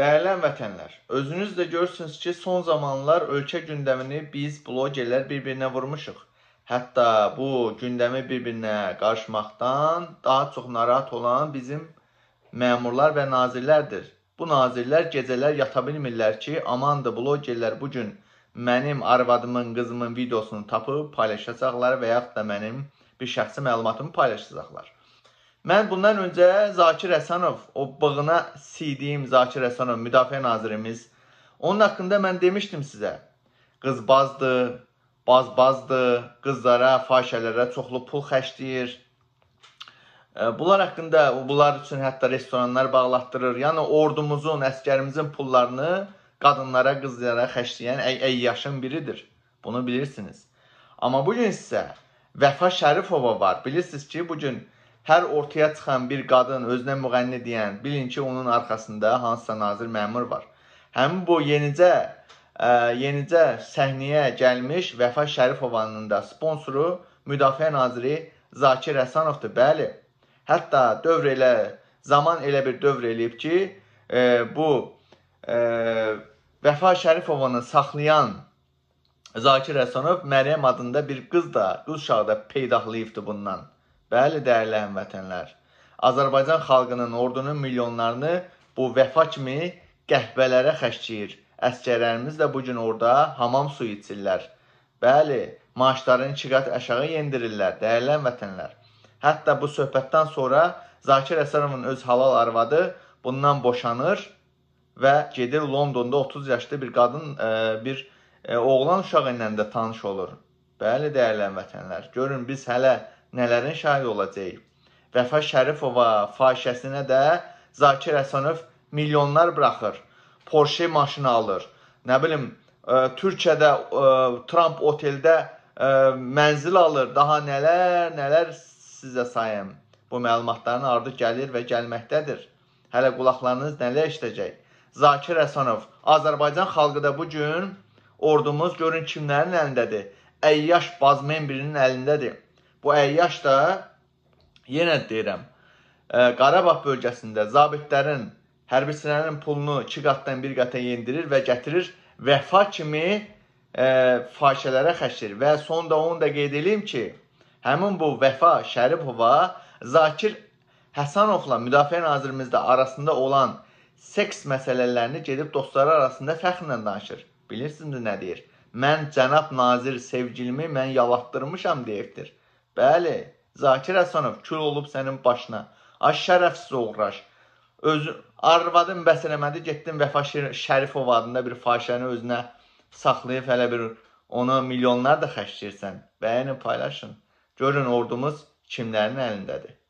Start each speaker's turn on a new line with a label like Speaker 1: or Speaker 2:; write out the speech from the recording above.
Speaker 1: Dəyərli vətənlər, özünüz də görürsünüz ki, son zamanlar ölkə gündəmini biz blogerlər bir-birinə vurmuşuq. Hətta bu gündəmi bir-birinə qarışmaqdan daha çox narahat olan bizim məmurlar və nazirlərdir. Bu nazirlər gecələr yata bilmirlər ki, amandı blogerlər bu gün mənim arvadımın, qızımın videosunu tapıb paylaşacaqlar və yaxud da mənim bir şəxsi məlumatımı paylaşacaqlar. Mən bundan öncə Zakir Həsənov, o bığına sidiyim Zakir Həsənov, müdafiə nazirimiz, onun haqqında mən demişdim sizə. Qız bazdır, bazbazdır, qızlara, fahişələrə çoxlu pul xərcləyir. E, bunlar haqqında, bunlar üçün hətta restoranlar bağlatdırır. Yəni ordumuzun, əskərimizin pullarını qadınlara, qızlara xərcləyən əyyaşın biridir. Bunu bilirsiniz. Amma bu gün sizə Vəfa Şərifova var. Bilirsiniz ki, bu gün Hər ortaya çıxan bir qadın özünə müğənni deyən, bilin ki, onun arkasında hansısa nazir məmur var. Həmin bu yenicə ə, e, yenicə səhnəyə gəlmiş Vəfa Şərifovanın da sponsoru Müdafiə naziri Zakir Həsənovdur, bəli. Hətta dövr elə zaman elə bir dövr eləyib ki, ə, e, bu ə, e, Vəfa Şərifovanı saxlayan Zakir Həsənov Məryəm adında bir qız da, qız uşağı da peydahlayıbdı bundan. Bəli, dəyərli həmvətənlər. Azərbaycan xalqının ordunun milyonlarını bu vəfa kimi qəhvələrə xərcləyir. Əsgərlərimiz də bu gün orada hamam suyu içirlər. Bəli, maaşlarını 2 qat aşağı yendirirlər, dəyərli vətənlər. Hətta bu söhbətdən sonra Zakir Əsərovun öz halal arvadı bundan boşanır və gedir Londonda 30 yaşlı bir qadın, e, bir e, oğlan uşağı ilə də tanış olur. Bəli, dəyərli vətənlər. Görün biz hələ nələrin şahid olacağıq. Vəfa Şərifova fahişəsinə də Zakir Həsənov milyonlar buraxır. Porsche maşını alır. Nə bilim, ə, e, Türkiyədə ə, e, Trump oteldə ə, e, mənzil alır. Daha nələr, nələr sizə sayım. Bu məlumatların ardı gəlir və gəlməkdədir. Hələ qulaqlarınız nələr işləyəcək? Zakir Həsənov, Azərbaycan xalqı da bu gün ordumuz görün kimlərin əlindədir? Əyyaş bazmen birinin əlindədir. Bu əyyaş da yenə deyirəm, e, Qarabağ bölgəsində zabitlərin, hərbiçilərin pulunu 2 qatdan 1 qata yendirir və gətirir vəfa kimi e, fahişələrə xərcləyir. Və sonda onu da qeyd edeyim ki, həmin bu vəfa Şəripova Zakir Həsənovla müdafiə nazirimizdə arasında olan seks məsələlərini gedib dostları arasında fəxrlə danışır. Bilirsinizmi nə deyir? Mən cənab nazir sevgilimi mən yalatdırmışam deyibdir. Bəli, Zakir Həsənov kül olub sənin başına. Aş şərəfsiz oğraş. Öz arvadın bəs eləmədi, getdin Vəfa Şərifov adında bir fahişəni özünə saxlayıb hələ bir ona milyonlar da xərcləyirsən. Bəyənin, paylaşın. Görün ordumuz kimlərin əlindədir.